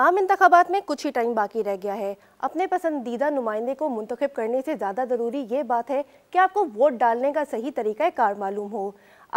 आम इंतबात में कुछ ही टाइम बाकी रह गया है अपने पसंदीदा नुमाइंदे को मुंतखब करने से ज़्यादा ज़रूरी ये बात है कि आपको वोट डालने का सही तरीका कार मालूम हो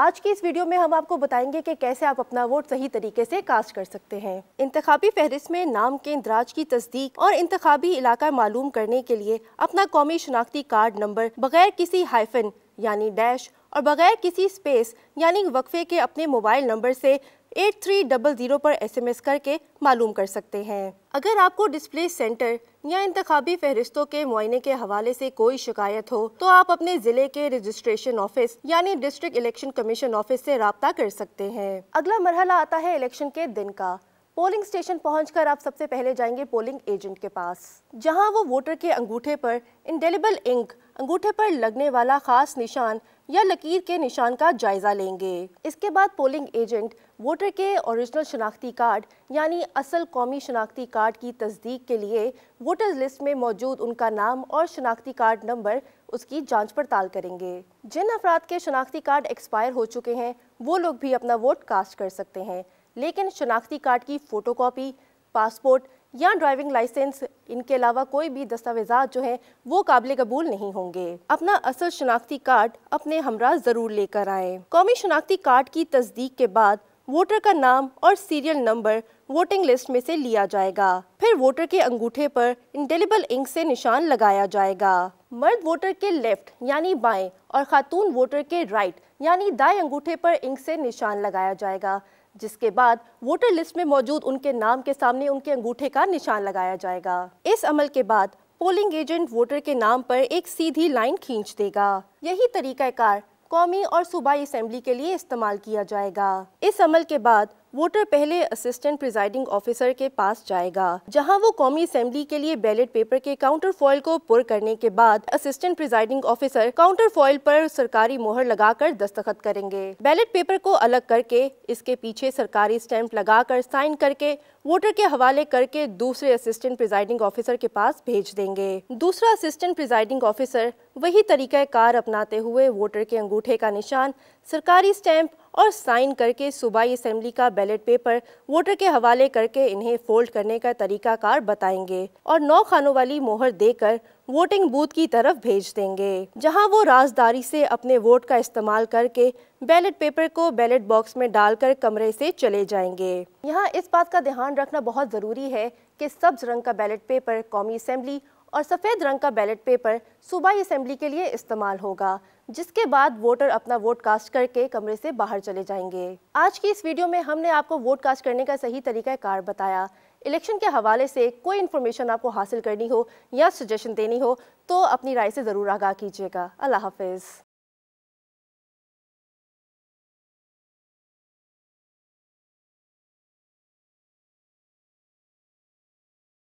आज की इस वीडियो में हम आपको बताएंगे कि कैसे आप अपना वोट सही तरीके से कास्ट कर सकते हैं इंतबी फहरिस्त में नाम के इंदराज की तस्दीक और इंतबी इलाका मालूम करने के लिए अपना कौमी शनाख्ती कार्ड नंबर बगैर किसी हाइफन यानी डैश और बगैर किसी स्पेस यानी वक्फे के अपने मोबाइल नंबर से एट थ्री डबल ज़ीरो पर एसएमएस करके मालूम कर सकते हैं अगर आपको डिस्प्ले सेंटर या इंतबी फहरिस्तों के मुआयने के हवाले से कोई शिकायत हो तो आप अपने ज़िले के रजिस्ट्रेशन ऑफिस यानी डिस्ट्रिक्ट इलेक्शन कमीशन ऑफिस से रबता कर सकते हैं अगला मरहला आता है इलेक्शन के दिन का पोलिंग स्टेशन पहुंचकर आप सबसे पहले जाएंगे पोलिंग एजेंट के पास जहां वो वोटर के अंगूठे पर इनडेलिबल इंक अंगूठे पर लगने वाला खास निशान या लकीर के निशान का जायजा लेंगे इसके बाद पोलिंग एजेंट वोटर के ओरिजिनल शनाख्ती कार्ड यानी असल कौमी शनाख्ती कार्ड की तस्दीक के लिए वोटर्स लिस्ट में मौजूद उनका नाम और शनाख्ती कार्ड नंबर उसकी जांच पड़ताल करेंगे जिन अफराद के शनाख्ती कार्ड एक्सपायर हो चुके हैं वो लोग भी अपना वोट कास्ट कर सकते हैं लेकिन शनाख्ती कार्ड की फ़ोटोकॉपी पासपोर्ट या ड्राइविंग लाइसेंस इनके अलावा कोई भी दस्तावेजा जो है वो काबिल कबूल नहीं होंगे अपना असल शनाख्ती कार्ड अपने हमरा जरूर लेकर आए कौमी शनाख्ती कार्ड की तस्दीक के बाद वोटर का नाम और सीरियल नंबर वोटिंग लिस्ट में से लिया जाएगा फिर वोटर के अंगूठे पर इंटेलिबल इंक से निशान लगाया जाएगा मर्द वोटर के लेफ्ट यानी बाएं और खातून वोटर के राइट यानी दाएं अंगूठे पर इंक से निशान लगाया जाएगा जिसके बाद वोटर लिस्ट में मौजूद उनके नाम के सामने उनके अंगूठे का निशान लगाया जाएगा इस अमल के बाद पोलिंग एजेंट वोटर के नाम पर एक सीधी लाइन खींच देगा यही कार कौमी और सूबाई असम्बली के लिए इस्तेमाल किया जाएगा इस अमल के बाद वोटर पहले असिस्टेंट प्रिजाइडिंग ऑफिसर के पास जाएगा जहां वो कौमी असम्बली के लिए बैलेट पेपर के काउंटर फॉइल को पुर करने के बाद assistant presiding officer counterfoil पर सरकारी मोहर लगाकर दस्तखत करेंगे बैलेट पेपर को अलग करके इसके पीछे सरकारी स्टैंप लगाकर साइन करके वोटर के हवाले करके दूसरे असिस्टेंट प्रिजाइडिंग ऑफिसर के पास भेज देंगे दूसरा असिस्टेंट प्रिजाइडिंग ऑफिसर वही तरीका कार अपनाते हुए वोटर के अंगूठे का निशान सरकारी स्टैंप और साइन करके सूबाई असम्बली का बैलेट पेपर वोटर के हवाले करके इन्हें फोल्ड करने का तरीकाकार बताएंगे और नौ खानों वाली मोहर देकर वोटिंग बूथ की तरफ भेज देंगे जहां वो राजदारी से अपने वोट का इस्तेमाल करके बैलेट पेपर को बैलेट बॉक्स में डालकर कमरे से चले जाएंगे यहाँ इस बात का ध्यान रखना बहुत ज़रूरी है कि सब्ज रंग का बैलेट पेपर कौमी असम्बली और सफ़ेद रंग का बैलेट पेपर सूबाई असम्बली के लिए इस्तेमाल होगा जिसके बाद वोटर अपना वोट कास्ट करके कमरे से बाहर चले जाएंगे आज की इस वीडियो में हमने आपको वोट कास्ट करने का सही तरीका कार बताया इलेक्शन के हवाले से कोई इन्फॉर्मेशन आपको हासिल करनी हो या सजेशन देनी हो तो अपनी राय से ज़रूर आगाह कीजिएगा अल्लाह हाफिज़